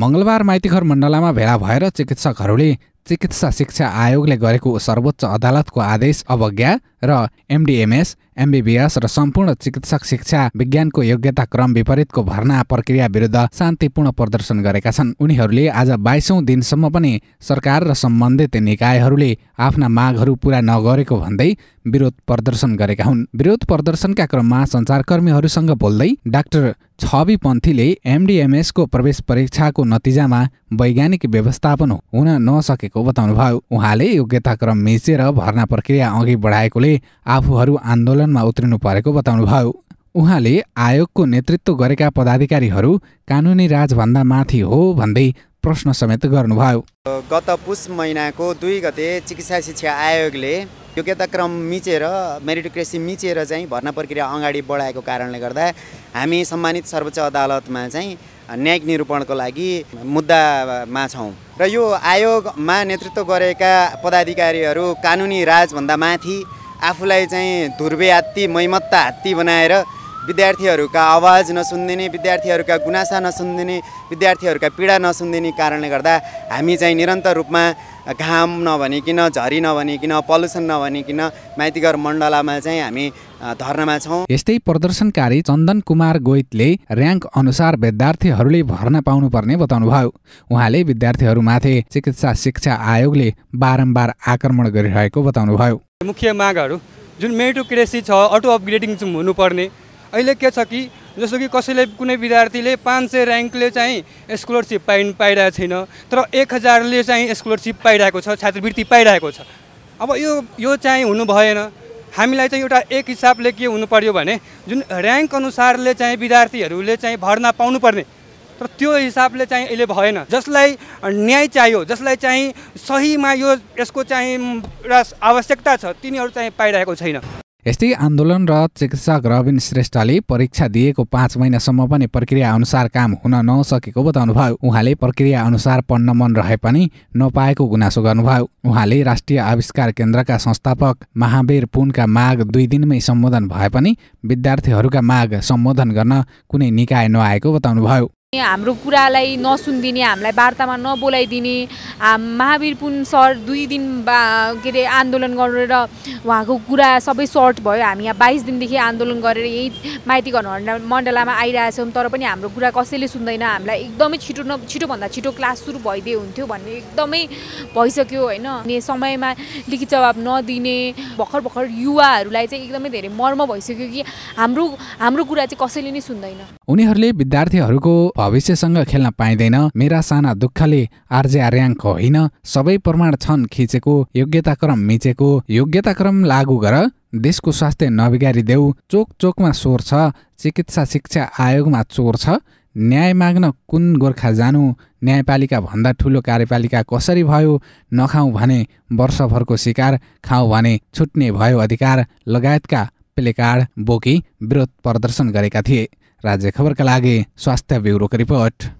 मङ्गलबार माइतीघर मण्डलामा भेला भएर चिकित्सकहरूले चिकित्सा शिक्षा आयोगले गरेको सर्वोच्च अदालतको आदेश अवज्ञा र एमडिएमएस एमबिबिएस र सम्पूर्ण चिकित्सक शिक्षा विज्ञानको योग्यता क्रम विपरीतको भर्ना प्रक्रिया विरुद्ध शान्तिपूर्ण प्रदर्शन गरेका छन् उनीहरूले आज बाइसौँ दिनसम्म पनि सरकार र सम्बन्धित निकायहरूले आफ्ना मागहरू पूरा नगरेको भन्दै विरोध प्रदर्शन गरेका हुन् विरोध प्रदर्शनका क्रममा सञ्चारकर्मीहरूसँग बोल्दै डाक्टर छवि पन्थीले एमडिएमएसको प्रवेश परीक्षाको नतिजामा वैज्ञानिक व्यवस्थापन हुन नसकेको बताउनुभयो उहाँले योग्यता क्रम मिचेर भर्ना प्रक्रिया अघि बढाएकोले आफूहरू आन्दोलनमा उत्रिनु परेको बताउनुभयो उहाँले आयोगको नेतृत्व गरेका पदाधिकारीहरू कानुनी राजभन्दा माथि हो भन्दै प्रश्न समेत गर्नुभयो गत पुष महिनाको दुई गते चिकित्सा शिक्षा आयोगले योग्यताक्रम मिचेर मेरिटोक्रेसी मिचेर चाहिँ भर्ना प्रक्रिया अगाडि बढाएको कारणले गर्दा हामी सम्मानित सर्वोच्च अदालतमा चाहिँ न्यायिक निरूपणको लागि मुद्दामा छौँ र यो आयोगमा नेतृत्व गरेका पदाधिकारीहरू कानुनी राजभन्दा माथि आफूलाई चाहिँ धुर्वे हात्ती मैमत्ता हात्ती बनाएर विद्यार्थीहरूका आवाज नसुनिदिने विद्यार्थीहरूका गुनासा नसुनिदिने विद्यार्थीहरूका पीडा नसुनिदिने कारणले गर्दा हामी चाहिँ निरन्तर रूपमा घाम नभनिकन झरी नभनिकन पल्युसन नभनिकन माइतीघर मण्डलामा चाहिँ हामी धर्नामा छौँ यस्तै प्रदर्शनकारी चन्दन कुमार गोइतले र्याङ्क अनुसार विद्यार्थीहरूले भर्ना पाउनुपर्ने बताउनुभयो उहाँले विद्यार्थीहरूमाथि चिकित्सा शिक्षा आयोगले बारम्बार आक्रमण गरिरहेको बताउनुभयो मुख्य मागहरू जुन मेरिटोक्रेसी छ अटो अपग्रेडिङ हुनुपर्ने अहिले के छ कि जस्तो कि कसैले कुनै विद्यार्थीले पाँच सय ऱ्याङ्कले चाहिँ स्कलरसिप पाइ पाइरहेको छैन तर एक हजारले चाहिँ स्कलरसिप पाइरहेको छ छात्रवृत्ति पाइरहेको छ अब यो यो चाहिँ हुनु भएन हामीलाई चाहिँ एउटा एक हिसाबले के हुनु पर्यो भने जुन ऱ्याङ्क अनुसारले चाहिँ विद्यार्थीहरूले चाहिँ भर्ना पाउनुपर्ने तर त्यो हिसाबले चाहिँ अहिले भएन जसलाई न्याय चाहियो जसलाई चाहिँ सहीमा यो यसको चाहिँ एउटा आवश्यकता छ तिनीहरू चाहिँ पाइरहेको छैन यस्तै आन्दोलनरत चिकित्सक रविन श्रेष्ठले परीक्षा दिएको पाँच महिनासम्म पनि प्रक्रिया अनुसार काम हुन नसकेको बताउनुभयो उहाँले प्रक्रिया अनुसार पढ्न मन रहे पनि नपाएको गुनासो गर्नुभयो उहाँले राष्ट्रिय आविष्कार केन्द्रका संस्थापक महावीर पुनका माग दुई दिनमै सम्बोधन भए पनि विद्यार्थीहरूका माग सम्बोधन गर्न कुनै निकाय नआएको बताउनुभयो हाम्रो कुरालाई नसुनिदिने हामीलाई वार्तामा नबोलाइदिने महावीर पुन सर दुई दिन बा के अरे आन्दोलन गरेर उहाँको कुरा सबै सर्ट भयो हामी यहाँ बाइस दिनदेखि आन्दोलन गरेर यही माइती घर मण्डलामा आइरहेछौँ तर पनि हाम्रो कुरा कसैले सुन्दैन हामीलाई एकदमै छिटो न छिटोभन्दा छिटो क्लास सुरु भइदिए हुन्थ्यो भन्ने एकदमै भइसक्यो होइन अनि समयमा लिखित जवाब नदिने भर्खर भर्खर युवाहरूलाई चाहिँ एकदमै धेरै मर्म भइसक्यो कि हाम्रो हाम्रो कुरा चाहिँ कसैले नै सुन्दैन उनीहरूले विद्यार्थीहरूको भविष्यसँग खेल्न पाइँदैन मेरा साना दुःखले आरजे आर्याङ्क होइन सबै प्रमाण छन् खिचेको योग्यताक्रम मिचेको योग्यताक्रम लागू गर देशको स्वास्थ्य नबिगारिदेऊ चोक चोकमा स्वर छ चिकित्सा शिक्षा आयोगमा चोर छ न्याय माग्न कुन गोर्खा जानु न्यायपालिका भन्दा ठुलो कार्यपालिका कसरी भयो नखाउँ भने वर्षभरको शिकार खाऊ भने छुट्ने भयो अधिकार लगायतका प्लेकार्ड बोकी विरोध प्रदर्शन गरेका थिए राज्य खबरका लागि स्वास्थ्य ब्युरोको रिपोर्ट